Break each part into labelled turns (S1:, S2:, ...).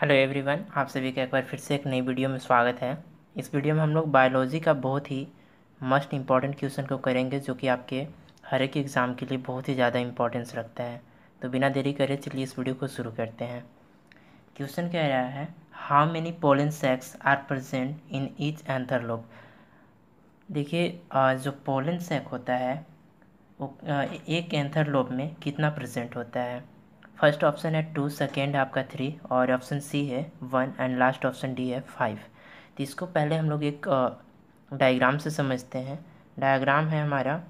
S1: hello everyone आप सभी का एक बार फिर से एक नई वीडियो में स्वागत है इस वीडियो में हम लोग बायोलॉजी का बहुत ही मस्ट इम्पॉर्टेंट क्वेश्चन को करेंगे जो कि आपके हर एक एग्ज़ाम के लिए बहुत ही ज़्यादा इम्पोर्टेंस रखता है तो बिना देरी करे चलिए इस वीडियो को शुरू करते हैं क्वेश्चन कह रहा है how many pollen sacs are present in each anther lobe देखिए जो पोलन सेक होता है वो एक एंथरलोप में कितना प्रजेंट होता है फर्स्ट ऑप्शन है टू सेकेंड आपका थ्री और ऑप्शन सी है one and last option D है फाइव तो इसको पहले हम लोग एक डायग्राम से समझते हैं डायग्राम है हमारा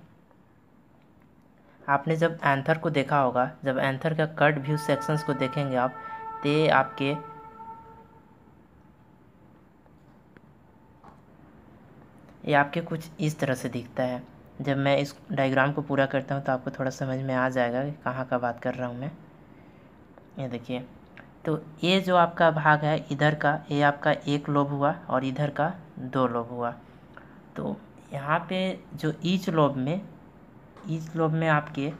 S1: आपने जब एंथर को देखा होगा जब एंथर का कट व्यू सेक्शंस को देखेंगे आप ते आपके ये आपके कुछ इस तरह से दिखता है जब मैं इस डायग्राम को पूरा करता हूँ तो आपको थोड़ा समझ में आ जाएगा कि कहाँ का बात कर रहा हूँ मैं ये देखिए तो ये जो आपका भाग है इधर का ये आपका एक लोब हुआ और इधर का दो लोब हुआ तो यहाँ पे जो ईच लोब में ईच लोब में आपके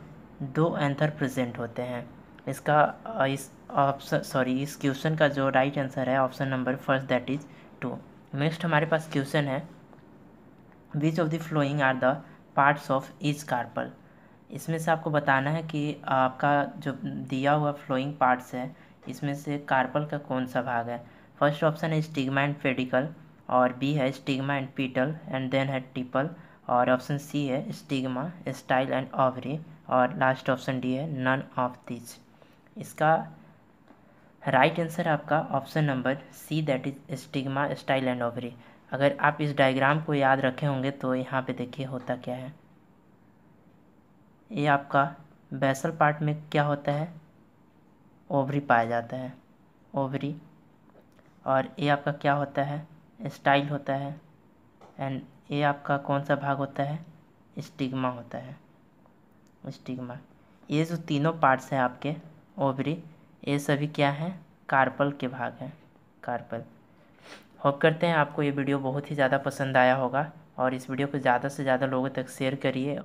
S1: दो एंथर प्रेजेंट होते हैं इसका इस ऑप्शन सॉरी इस क्वेश्चन का जो राइट आंसर है option number first that is two next हमारे पास क्वेश्चन है which of the following are the parts of each carpel इसमें से आपको बताना है कि आपका जो दिया हुआ फ्लोइंग पार्ट्स है इसमें से कार्पल का कौन सा भाग है फर्स्ट ऑप्शन है स्टिग्मा एंड पेडिकल और बी है stigma and petal and then है टिपल और ऑप्शन सी है स्टिग्मा स्टाइल एंड ऑवरी और लास्ट ऑप्शन डी है नन ऑफ दिस इसका राइट right आंसर आपका option number C that is stigma style and ovary अगर आप इस डायग्राम को याद रखे होंगे तो यहाँ पे देखिए होता क्या है ये आपका बेसल पार्ट में क्या होता है ओवरी पाया जाता है ओवरी और ये आपका क्या होता है स्टाइल होता है एंड ये आपका कौन सा भाग होता है स्टिग्मा होता है स्टिग्मा ये जो तीनों पार्ट्स हैं आपके ओवरी ये सभी क्या हैं कार्पल के भाग हैं कार्पल होप करते हैं आपको ये वीडियो बहुत ही ज़्यादा पसंद आया होगा और इस वीडियो को ज़्यादा से ज़्यादा लोगों तक शेयर करिए